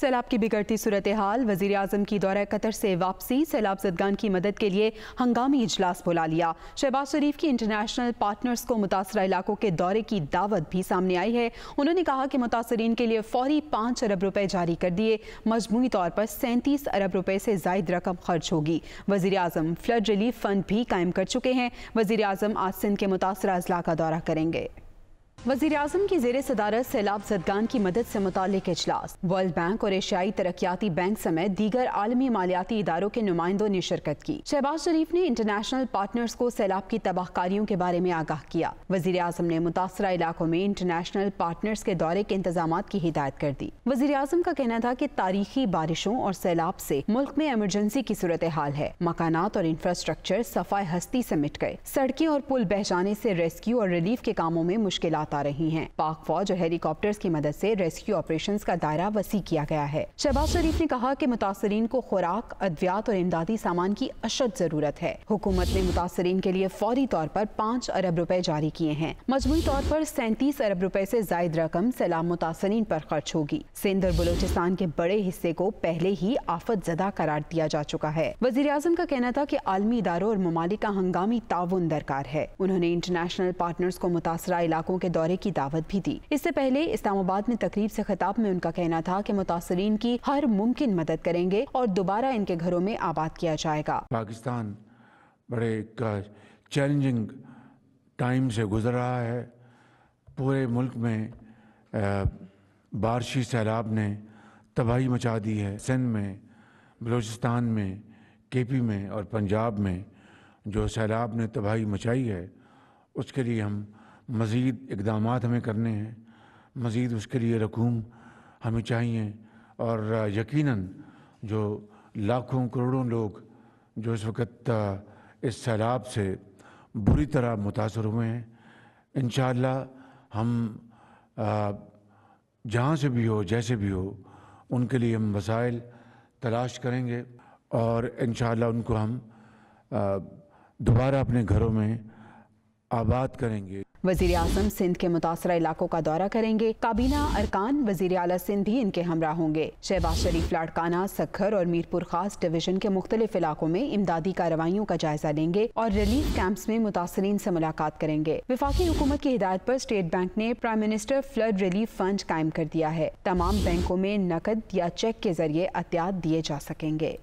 सैलाब की बिगड़ती सूरत हाल वजीर अजम की दौरा कतर से वापसी सैलाब जदगान की मदद के लिए हंगामी इजलास बुला लिया शहबाज शरीफ की इंटरनेशनल पार्टनर्स को मुतासर इलाकों के दौरे की दावत भी सामने आई है उन्होंने कहा कि मुतासरीन के लिए फौरी पाँच अरब रुपये जारी कर दिए मजमू तौर पर सैंतीस अरब रुपये से जायद रकम खर्च होगी वजीर अजम फ्लड रिलीफ फंड भी कायम कर चुके हैं वजी अजम आज सिंध के मुतासर अजला का दौरा करेंगे वजीर अजम की जेर सदारत सैलाब जदगान की मदद से मुतल अजलास वर्ल्ड बैंक और एशियाई तरक्याती बैंक समेत दीगर आलमी मालियाती इदारों के नुमाइंदों ने शिरकत की शहबाज शरीफ ने इंटरनेशनल पार्टनर्स को सैलाब की तबाहकारियों के बारे में आगाह किया वजी अजम ने मुतासर इलाकों में इंटरनेशनल पार्टनर्स के दौरे के इंतजाम की हिदायत कर दी वजी अजम का कहना था की तारीखी बारिशों और सैलाब से मुल्क में एमरजेंसी की सूरत हाल है मकाना और इंफ्रास्ट्रक्चर सफाई हस्ती मिट गए सड़कें और पुल बह जाने ऐसी रेस्क्यू और रिलीफ के कामों में मुश्किल बात आ रही है पाक फौज और हेलीकॉप्टर्स की मदद ऐसी रेस्क्यू ऑपरेशन का दायरा वसी किया गया है शहबाज शरीफ ने कहा की मुतासरीन को खुराक अद्वियात और इमदादी सामान की अशद जरूरत है हुकूमत ने मुतासरीन के लिए फौरी तौर पर पाँच अरब रुपए जारी किए हैं मजमू तौर पर सैंतीस अरब रुपए से जायद रकम सैलाब मुतासरीन पर खर्च होगी सिंध और बलोचिस्तान के बड़े हिस्से को पहले ही आफत जदा करार दिया जा चुका है वजीर अजम का कहना था की आलमी इदारों और ममालिक का हंगामी ताउन दरकार है उन्होंने इंटरनेशनल पार्टनर्स को मुतासरा इलाकों के दौरे की दावत भी दी इससे पहले इस्लामाबाद में तकरीब से खिताब में उनका कहना था कि मुतासरीन की हर मुमकिन मदद करेंगे और दोबारा इनके घरों में आबाद किया जाएगा पाकिस्तान बड़े चैलेंजिंग टाइम से गुजर रहा है पूरे मुल्क में बारिशी सैलाब ने तबाही मचा दी है सिंध में बलूचिस्तान में केपी में और पंजाब में जो सैलाब ने तबाही मचाई है उसके लिए हम मज़ीद इकदाम हमें करने हैं मज़ीद उसके लिए रकूम हमें चाहिए और यकीनन जो लाखों करोड़ों लोग जो इस वक्त इस सैलाब से बुरी तरह मुतासर हुए हैं इन हम जहाँ से भी हो जैसे भी हो उनके लिए हम वसाइल तलाश करेंगे और इन उनको हम दोबारा अपने घरों में आबाद करेंगे वजीर अजम सिंध के मुतासर इलाकों का दौरा करेंगे काबीना अरकान वजीर अला सिंध भी इनके हमरा होंगे शहबाज शरीफ लाडकाना सखर और मीरपुर खास डिवीजन के मुख्तलिफ इलाकों में इमदादी कार्रवाइयों का जायजा लेंगे और रिलीफ कैंप्स में मुतासरीन से मुलाकात करेंगे विफाकी हुकूमत की हिदायत आरोप स्टेट बैंक ने prime minister flood relief fund कायम कर दिया है तमाम बैंकों में नकद या चेक के जरिए अहतियात दिए जा सकेंगे